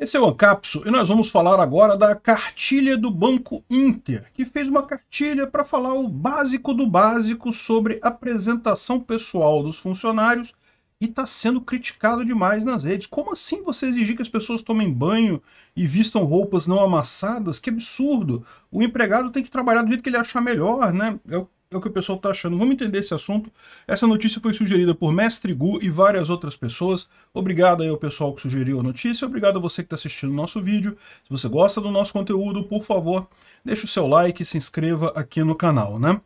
Esse é o Ancapso e nós vamos falar agora da cartilha do Banco Inter, que fez uma cartilha para falar o básico do básico sobre apresentação pessoal dos funcionários e está sendo criticado demais nas redes. Como assim você exigir que as pessoas tomem banho e vistam roupas não amassadas? Que absurdo! O empregado tem que trabalhar do jeito que ele achar melhor, né? É é o que o pessoal está achando. Vamos entender esse assunto. Essa notícia foi sugerida por Mestre Gu e várias outras pessoas. Obrigado aí ao pessoal que sugeriu a notícia. Obrigado a você que está assistindo o nosso vídeo. Se você gosta do nosso conteúdo, por favor, deixe o seu like e se inscreva aqui no canal, né?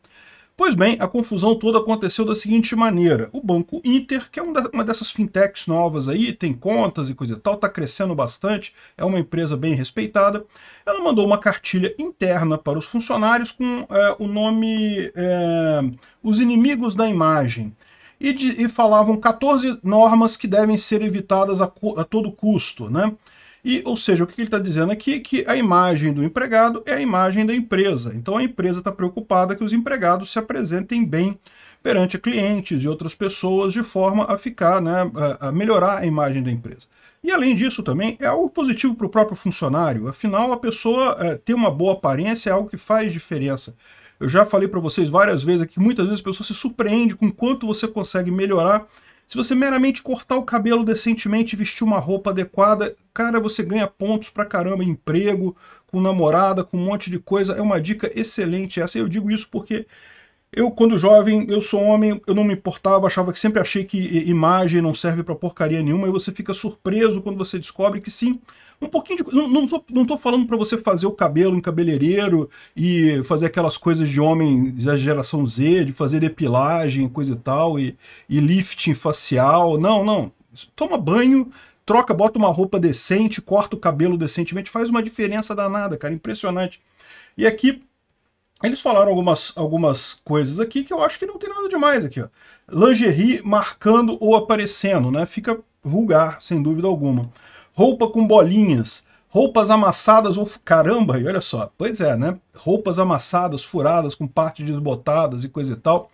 Pois bem, a confusão toda aconteceu da seguinte maneira. O Banco Inter, que é uma dessas fintechs novas aí, tem contas e coisa e tal, está crescendo bastante, é uma empresa bem respeitada, ela mandou uma cartilha interna para os funcionários com é, o nome é, Os Inimigos da Imagem. E, de, e, falavam 14 normas que devem ser evitadas a, a todo custo, né? E, ou seja, o que ele está dizendo aqui é que a imagem do empregado é a imagem da empresa. Então a empresa está preocupada que os empregados se apresentem bem perante clientes e outras pessoas de forma a ficar, né, a melhorar a imagem da empresa. E além disso também é algo positivo para o próprio funcionário. Afinal, a pessoa é, ter uma boa aparência é algo que faz diferença. Eu já falei para vocês várias vezes aqui, muitas vezes a pessoa se surpreende com quanto você consegue melhorar se você meramente cortar o cabelo decentemente e vestir uma roupa adequada, cara, você ganha pontos pra caramba, emprego, com namorada, com um monte de coisa. É uma dica excelente essa. Eu digo isso porque eu, quando jovem, eu sou homem, eu não me importava, achava que sempre achei que imagem não serve para porcaria nenhuma, e você fica surpreso quando você descobre que sim, um pouquinho de... Não, não, tô, não tô falando para você fazer o cabelo em cabeleireiro e fazer aquelas coisas de homem da geração Z, de fazer depilagem, coisa e tal, e, e lifting facial, não, não. Toma banho, troca, bota uma roupa decente, corta o cabelo decentemente, faz uma diferença danada, cara, impressionante. E aqui eles falaram algumas, algumas coisas aqui que eu acho que não tem nada demais aqui. Ó. Lingerie marcando ou aparecendo, né? Fica vulgar, sem dúvida alguma. Roupa com bolinhas, roupas amassadas ou... Caramba, e olha só. Pois é, né? Roupas amassadas, furadas, com partes desbotadas e coisa e tal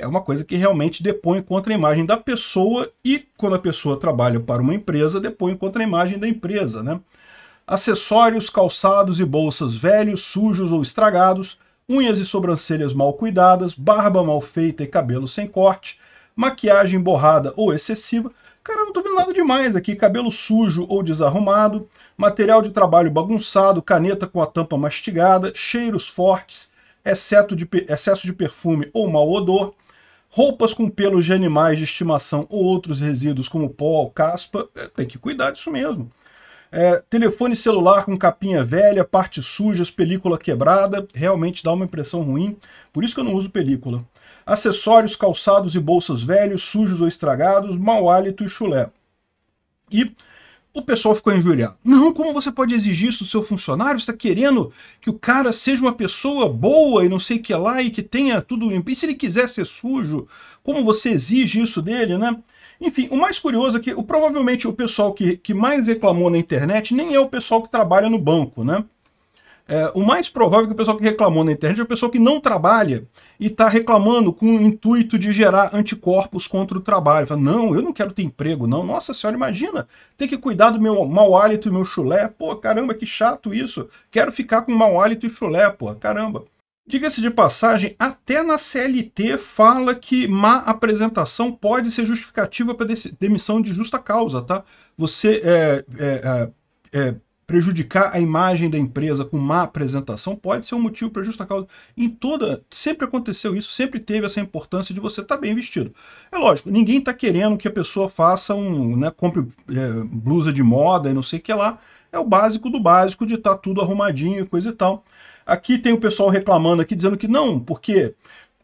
é uma coisa que realmente depõe contra a imagem da pessoa e, quando a pessoa trabalha para uma empresa, depõe contra a imagem da empresa. Né? Acessórios, calçados e bolsas velhos, sujos ou estragados, unhas e sobrancelhas mal cuidadas, barba mal feita e cabelo sem corte, maquiagem borrada ou excessiva. Cara, não tô vendo nada demais aqui. Cabelo sujo ou desarrumado, material de trabalho bagunçado, caneta com a tampa mastigada, cheiros fortes, exceto de, excesso de perfume ou mau odor, roupas com pelos de animais de estimação ou outros resíduos como pó ou caspa. É, tem que cuidar disso mesmo. É, telefone celular com capinha velha, partes sujas, película quebrada, realmente dá uma impressão ruim, por isso que eu não uso película. Acessórios, calçados e bolsas velhos, sujos ou estragados, mau hálito e chulé. E o pessoal ficou injuriado. Não, como você pode exigir isso do seu funcionário? Você está querendo que o cara seja uma pessoa boa e não sei o que lá e que tenha tudo limpo. E se ele quiser ser sujo, como você exige isso dele, né? Enfim, o mais curioso é que o, provavelmente o pessoal que, que mais reclamou na internet nem é o pessoal que trabalha no banco, né? É, o mais provável é que o pessoal que reclamou na internet é o pessoal que não trabalha e está reclamando com o intuito de gerar anticorpos contra o trabalho. Fala, não, eu não quero ter emprego, não. Nossa senhora, imagina tem que cuidar do meu mau hálito e meu chulé. Pô, caramba, que chato isso. Quero ficar com mau hálito e chulé, pô, caramba. Diga-se de passagem, até na CLT fala que má apresentação pode ser justificativa para demissão de justa causa, tá? Você é, é, é, é, prejudicar a imagem da empresa com má apresentação pode ser um motivo para justa causa. Em toda, sempre aconteceu isso, sempre teve essa importância de você estar tá bem vestido. É lógico, ninguém está querendo que a pessoa faça um, né, compre é, blusa de moda e não sei o que lá. É o básico do básico de estar tá tudo arrumadinho e coisa e tal. Aqui tem o pessoal reclamando aqui, dizendo que não, porque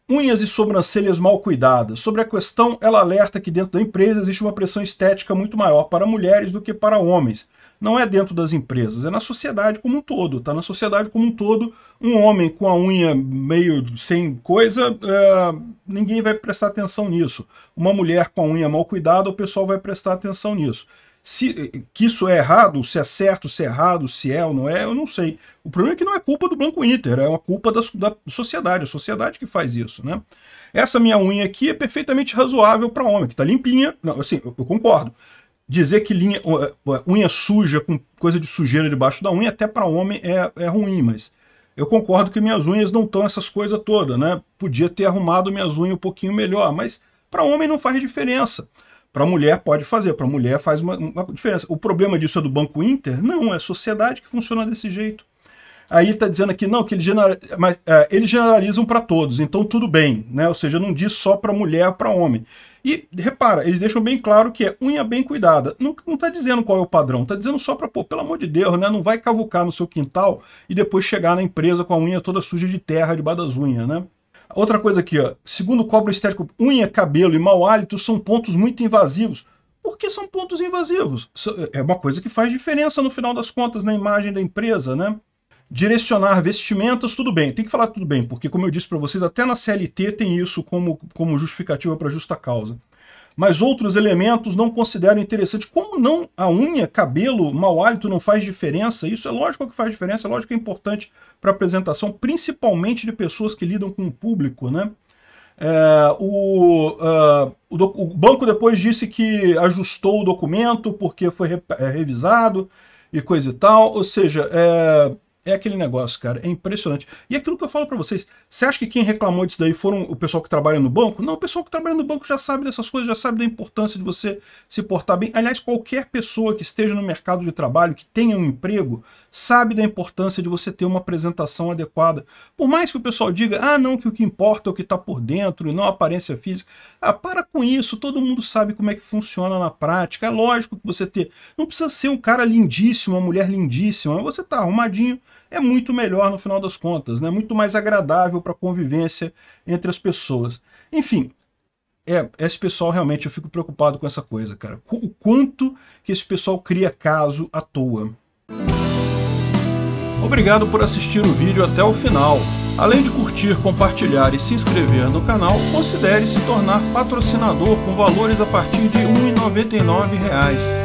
unhas e sobrancelhas mal cuidadas. Sobre a questão, ela alerta que dentro da empresa existe uma pressão estética muito maior para mulheres do que para homens. Não é dentro das empresas, é na sociedade como um todo, tá? Na sociedade como um todo, um homem com a unha meio sem coisa, é, ninguém vai prestar atenção nisso. Uma mulher com a unha mal cuidada, o pessoal vai prestar atenção nisso. Se, que isso é errado, se é certo, se é errado, se é ou não é, eu não sei. O problema é que não é culpa do Banco Inter, é uma culpa da, da sociedade, a sociedade que faz isso, né? Essa minha unha aqui é perfeitamente razoável para homem, que está limpinha, não, assim, eu, eu concordo. Dizer que linha, unha suja, com coisa de sujeira debaixo da unha, até para homem é, é ruim, mas eu concordo que minhas unhas não estão essas coisas todas, né? Podia ter arrumado minhas unhas um pouquinho melhor, mas para homem não faz diferença. Para mulher pode fazer, para mulher faz uma, uma, diferença. O problema disso é do Banco Inter? Não, é a sociedade que funciona desse jeito. Aí está dizendo aqui, não, que ele generaliza, mas, é, eles generalizam para todos, então tudo bem, né? Ou seja, não diz só para mulher, para homem. E repara, eles deixam bem claro que é unha bem cuidada. Não, está dizendo qual é o padrão, está dizendo só para, pô, pelo amor de Deus, né? Não vai cavucar no seu quintal e depois chegar na empresa com a unha toda suja de terra debaixo das unhas, né? Outra coisa aqui, ó. segundo o cobre estético, unha, cabelo e mau hálito são pontos muito invasivos. Por que são pontos invasivos? É uma coisa que faz diferença no final das contas na imagem da empresa, né? Direcionar vestimentas, tudo bem, tem que falar tudo bem, porque como eu disse para vocês, até na CLT tem isso como, como justificativa para justa causa mas outros elementos não consideram interessante. Como não a unha, cabelo, mau hálito não faz diferença? Isso é lógico que faz diferença, é lógico que é importante para apresentação, principalmente de pessoas que lidam com o público, né? É, o, é, o, o, banco depois disse que ajustou o documento porque foi re, é, revisado e coisa e tal. Ou seja, é, é aquele negócio, cara, é impressionante. E é aquilo que eu falo para vocês, você acha que quem reclamou disso daí foram o pessoal que trabalha no banco? Não, o pessoal que trabalha no banco já sabe dessas coisas, já sabe da importância de você se portar bem. Aliás, qualquer pessoa que esteja no mercado de trabalho, que tenha um emprego, sabe da importância de você ter uma apresentação adequada. Por mais que o pessoal diga, ah, não, que o que importa é o que está por dentro e não a aparência física. Ah, para com isso, todo mundo sabe como é que funciona na prática. É lógico que você ter, não precisa ser um cara lindíssimo, uma mulher lindíssima, você tá arrumadinho, é muito melhor no final das contas, né? muito mais agradável para a convivência entre as pessoas. Enfim, é, esse pessoal realmente, eu fico preocupado com essa coisa, cara. O quanto que esse pessoal cria caso à toa. Obrigado por assistir o vídeo até o final. Além de curtir, compartilhar e se inscrever no canal, considere se tornar patrocinador com valores a partir de R$ 1,99